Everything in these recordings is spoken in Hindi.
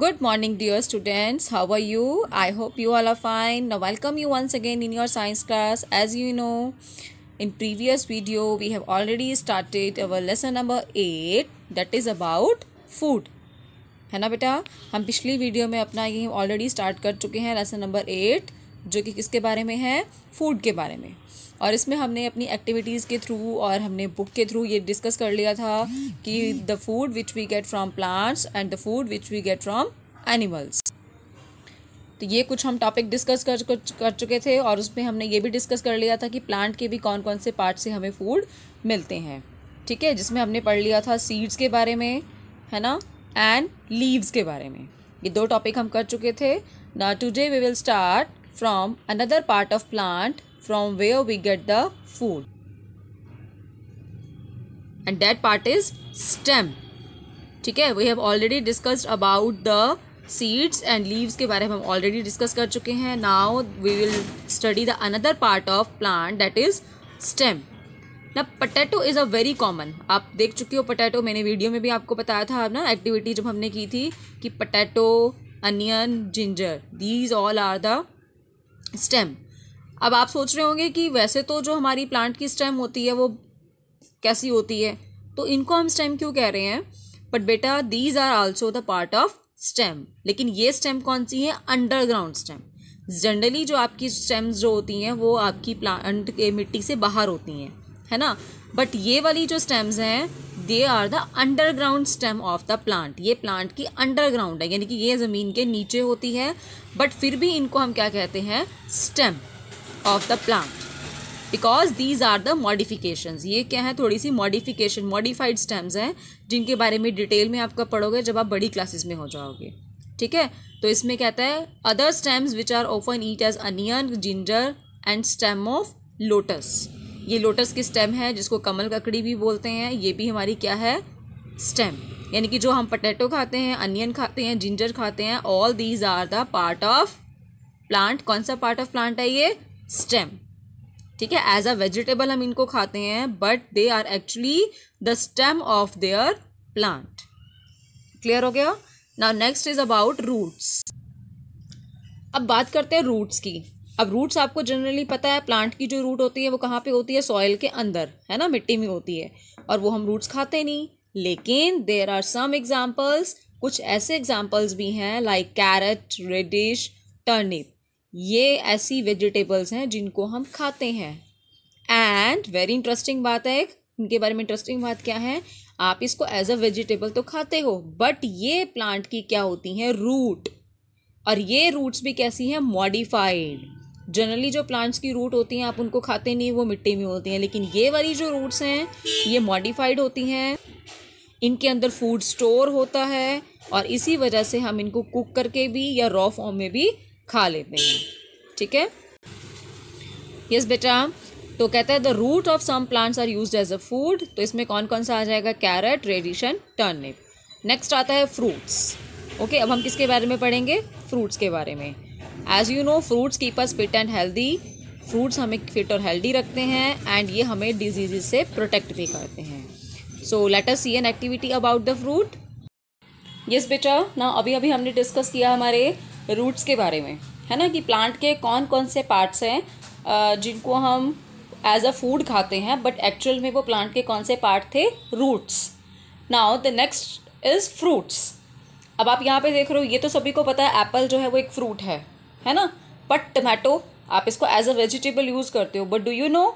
good morning dear students how are you I hope you all are fine no welcome you once again in your science class as you know in previous video we have already started our lesson number eight that is about food है ना बेटा हम पिछली वीडियो में अपना ये ऑलरेडी स्टार्ट कर चुके हैं लेसन नंबर एट जो कि किसके बारे में है फूड के बारे में और इसमें हमने अपनी एक्टिविटीज़ के थ्रू और हमने बुक के थ्रू ये डिस्कस कर लिया था कि the food which we get from plants and the food which we get from animals तो ये कुछ हम टॉपिक डिस्कस कर कर चुके थे और उसमें हमने ये भी डिस्कस कर लिया था कि प्लांट के भी कौन कौन से पार्ट से हमें फूड मिलते हैं ठीक है जिसमें हमने पढ़ लिया था सीड्स के बारे में है ना एंड लीव्स के बारे में ये दो टॉपिक हम कर चुके थे ना today we will start from another part of plant from where we get the food and that part is stem ठीक है we have already discussed about the seeds and leaves के बारे में हम ऑलरेडी डिस्कस कर चुके हैं now we will study the another part of plant that is stem ना potato is a very common आप देख चुके हो पटैटो मैंने वीडियो में भी आपको बताया था ना एक्टिविटी जब हमने की थी कि potato onion ginger these all are the stem अब आप सोच रहे होंगे कि वैसे तो जो हमारी प्लांट की स्टेम होती है वो कैसी होती है तो इनको हम स्टेम क्यों कह रहे हैं बट बेटा these are also the part of stem लेकिन ये स्टेम कौन सी है अंडरग्राउंड स्टेम जनरली जो आपकी स्टेम्स जो होती हैं वो आपकी प्लांट के मिट्टी से बाहर होती हैं है ना बट ये वाली जो स्टेम्स हैं they are the underground stem of the plant ये प्लांट की अंडरग्राउंड है यानी कि ये ज़मीन के नीचे होती है बट फिर भी इनको हम क्या कहते हैं stem of the plant because these are the modification ये क्या है थोड़ी सी मॉडिफिकेशन मॉडिफाइड स्टेम्स हैं जिनके बारे में डिटेल में आपका पढ़ोगे जब आप बड़ी क्लासेस में हो जाओगे ठीक है तो इसमें कहता है other stems which are often eat as onion ginger and stem of lotus ये लोटस की स्टेम है जिसको कमल ककड़ी भी बोलते हैं ये भी हमारी क्या है स्टेम यानी कि जो हम पटेटो खाते हैं अनियन खाते हैं जिंजर खाते हैं all these are the part of plant कौन सा पार्ट ऑफ प्लांट है ये स्टेम ठीक है एज अ वेजिटेबल हम इनको खाते हैं but they are actually the stem of their plant clear हो गया now next is about roots अब बात करते हैं रूट्स की अब रूट्स आपको जनरली पता है प्लांट की जो रूट होती है वो कहाँ पे होती है सॉइल के अंदर है ना मिट्टी में होती है और वो हम रूट्स खाते नहीं लेकिन देर आर सम एग्जाम्पल्स कुछ ऐसे एग्जाम्पल्स भी हैं लाइक कैरेट रेडिश टर्निप ये ऐसी वेजिटेबल्स हैं जिनको हम खाते हैं एंड वेरी इंटरेस्टिंग बात है एक इनके बारे में इंटरेस्टिंग बात क्या है आप इसको एज अ वेजिटेबल तो खाते हो बट ये प्लांट की क्या होती हैं रूट और ये रूट्स भी कैसी हैं मॉडिफाइड जनरली जो प्लांट्स की रूट होती हैं आप उनको खाते नहीं वो मिट्टी में होती हैं लेकिन ये वाली जो रूट्स हैं ये मॉडिफाइड होती हैं इनके अंदर फूड स्टोर होता है और इसी वजह से हम इनको कुक करके भी या रॉ फॉर्म में भी खा लेते हैं ठीक है यस बेटा तो कहता है the root of some plants are use as a food तो इसमें कौन कौन सा आ जाएगा कैरेट रेडिशन टर्निप नेक्स्ट आता है फ्रूट्स ओके okay, अब हम किसके बारे में पढ़ेंगे फ्रूट्स के बारे में as you know fruits keep us fit and healthy fruits हमें फिट और हेल्दी रखते हैं एंड ये हमें डिजीज से प्रोटेक्ट भी करते हैं so let see an activity about the fruit yes बेटा ना अभी अभी हमने डिस्कस किया हमारे रूट्स के बारे में है ना कि प्लांट के कौन कौन से पार्ट्स हैं जिनको हम एज अ फूड खाते हैं बट एक्चुअल में वो प्लांट के कौन से पार्ट थे roots now the next is fruits अब आप यहाँ पे देख रहे हो ये तो सभी को पता है एप्पल जो है वो एक फ्रूट है है ना बट टमाटो आप इसको एज अ वेजिटेबल यूज़ करते हो बट डू यू नो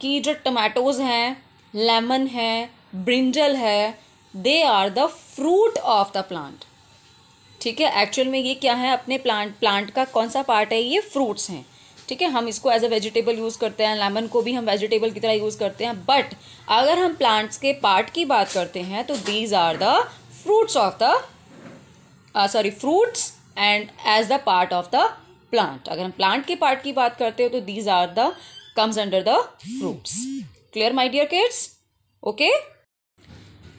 कि जो टमाटोज़ हैं लेमन है ब्रिंजल है they are the fruit of the plant ठीक है एक्चुअल में ये क्या है अपने प्लांट प्लांट का कौन सा पार्ट है ये फ्रूट्स हैं ठीक है हम इसको एज अ वेजिटेबल यूज़ करते हैं लेमन को भी हम वेजिटेबल की तरह यूज़ करते हैं बट अगर हम प्लांट्स के पार्ट की बात करते हैं तो these are the fruits of the sorry fruits and as the part of the plant अगर हम प्लांट के पार्ट की बात करते हो तो these are the comes under the fruits clear my dear kids okay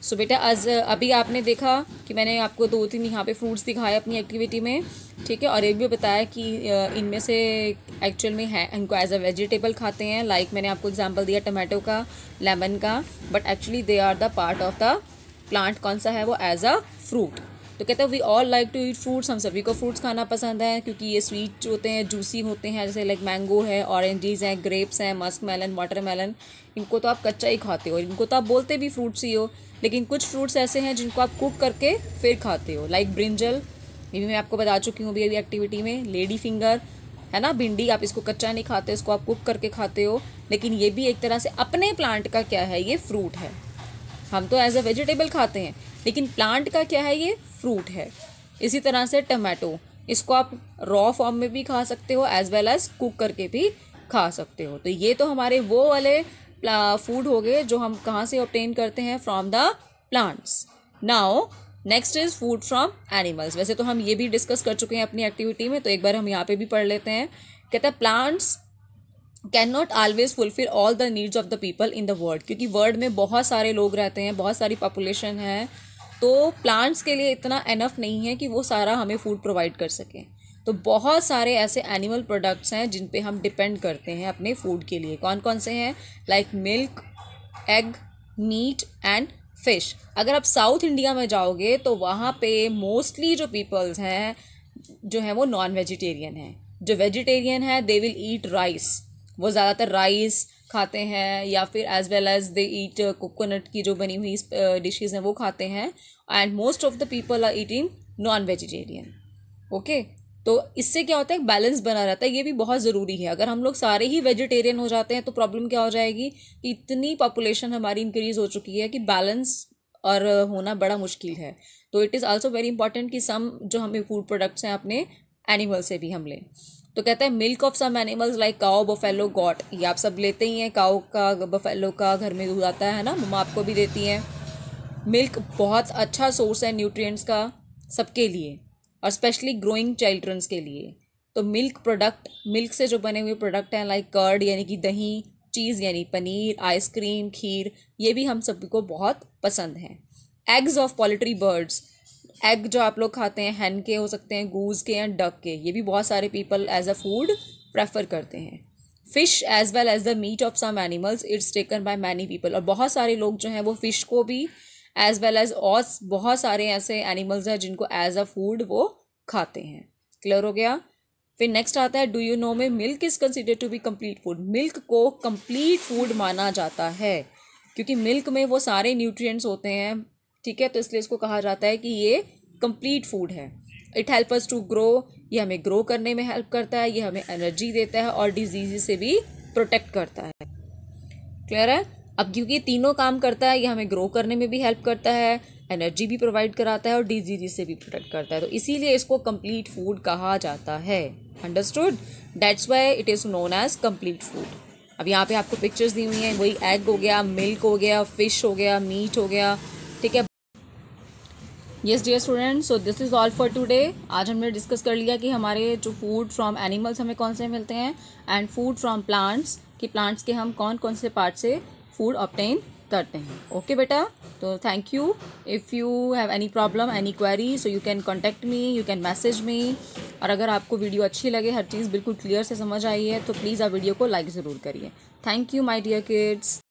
so so, बेटा आज अभी आपने देखा कि मैंने आपको दो तीन यहाँ पे फ्रूट्स दिखाए अपनी एक्टिविटी में ठीक है और ये भी बताया कि इनमें से एक्चुअल में है इनको एज अ वेजिटेबल खाते हैं लाइक like मैंने आपको एग्जांपल दिया टमाटो का लेमन का but actually they are the part of the plant कौन सा है वो एज अ फ्रूट तो कहते हैं we all like to eat fruits हम सभी को फ्रूट्स खाना पसंद है क्योंकि ये स्वीट होते हैं जूसी होते हैं जैसे लाइक मैंगो है ऑरेंजेस हैं ग्रेप्स हैं मस्क मेलन वाटर मेलन इनको तो आप कच्चा ही खाते हो इनको तो आप बोलते भी फ्रूट्स ही हो लेकिन कुछ फ्रूट्स ऐसे हैं जिनको आप कुक करके फिर खाते हो लाइक ब्रिंजल ये भी मैं आपको बता चुकी हूँ अभी अभी एक्टिविटी में लेडी फिंगर है ना भिंडी आप इसको कच्चा नहीं खाते इसको आप कुक करके खाते हो लेकिन ये भी एक तरह से अपने प्लांट का क्या है ये फ्रूट है हम तो एज अ वेजिटेबल खाते हैं लेकिन प्लांट का क्या है ये फ्रूट है इसी तरह से टमाटो इसको आप रॉ फॉर्म में भी खा सकते हो एज वेल एज कुक करके भी खा सकते हो तो ये तो हमारे वो वाले फूड हो गए जो हम कहाँ से ऑप्टेन करते हैं from the plants now next is food from animals वैसे तो हम ये भी डिस्कस कर चुके हैं अपनी एक्टिविटी में तो एक बार हम यहाँ पे भी पढ़ लेते हैं कहते हैं plants can not always fulfil all the needs of the people in the world क्योंकि वर्ल्ड में बहुत सारे लोग रहते हैं बहुत सारी पॉपुलेशन है तो प्लांट्स के लिए इतना एनफ नहीं है कि वो सारा हमें फूड प्रोवाइड कर सकें तो बहुत सारे ऐसे एनिमल प्रोडक्ट्स हैं जिन पे हम डिपेंड करते हैं अपने फूड के लिए कौन कौन से हैं like milk egg meat and fish अगर आप साउथ इंडिया में जाओगे तो वहाँ पे मोस्टली जो पीपल्स हैं जो हैं वो नॉन वेजिटेरियन हैं जो वेजिटेरियन है दे विल ईट राइस वो ज़्यादातर राइस खाते हैं या फिर as well as they eat coconut की जो बनी हुई डिशेज़ uh, हैं वो खाते हैं and most of the people are eating non vegetarian okay तो इससे क्या होता है बैलेंस बना रहता है ये भी बहुत ज़रूरी है अगर हम लोग सारे ही वेजिटेरियन हो जाते हैं तो प्रॉब्लम क्या हो जाएगी कि इतनी पॉपुलेशन हमारी इंक्रीज़ हो चुकी है कि बैलेंस और uh, होना बड़ा मुश्किल है तो it is also very important कि सम जो हमें फूड प्रोडक्ट्स हैं अपने एनिमल से भी हम लें तो कहता है milk of some animals like cow buffalo goat ये आप सब लेते ही हैं काओ का बफेलो का घर में दूध आता है ना मम्मा आपको भी देती हैं मिल्क बहुत अच्छा सोर्स है न्यूट्रिएंट्स का सबके लिए और स्पेशली ग्रोइंग चाइल्ड्रंस के लिए तो मिल्क प्रोडक्ट मिल्क से जो बने हुए प्रोडक्ट हैं लाइक कर्ड यानी कि दही चीज़ यानी पनीर आइसक्रीम खीर ये भी हम सभी को बहुत पसंद हैं eggs of poultry birds egg जो आप लोग खाते हैं हैन के हो सकते हैं गूज के या डक के ये भी बहुत सारे people as a food prefer करते हैं fish as well as the meat of some animals it's taken by many people और बहुत सारे लोग जो हैं वो फ़िश को भी एज वेल एज और बहुत सारे ऐसे एनिमल्स हैं जिनको एज अ फूड वो खाते हैं क्लियर हो गया फिर नेक्स्ट आता है डू यू नो में milk is consider to be complete food milk को कम्प्लीट फूड माना जाता है क्योंकि मिल्क में वो सारे न्यूट्रिएंट्स होते हैं ठीक है तो इसलिए इसको कहा जाता है कि ये कंप्लीट फूड है it help us to grow ये हमें ग्रो करने में हेल्प करता है ये हमें एनर्जी देता है और डिजीज से भी प्रोटेक्ट करता है क्लियर है अब क्योंकि तीनों काम करता है ये हमें ग्रो करने में भी हेल्प करता है एनर्जी भी प्रोवाइड कराता है और डिजीज से भी प्रोटेक्ट करता है तो इसीलिए इसको कंप्लीट फूड कहा जाता है understood that's why it is known as complete food अब यहाँ पे आपको पिक्चर्स दी हुई हैं वही एग हो गया मिल्क हो गया फिश हो गया मीट हो गया ठीक है yes dear student so this is all for today आज हमने डिस्कस कर लिया कि हमारे जो फूड फ्रॉम एनिमल्स हमें कौन से मिलते हैं एंड फूड फ्रॉम प्लांट्स कि प्लांट्स के हम कौन कौन से पार्ट से फूड ऑप्टेन करते हैं ओके okay, बेटा तो thank you if you have any problem any query so you can contact me you can message me और अगर आपको वीडियो अच्छी लगे हर चीज़ बिल्कुल क्लियर से समझ आई है तो प्लीज़ आप वीडियो को लाइक ज़रूर करिए thank you my dear kids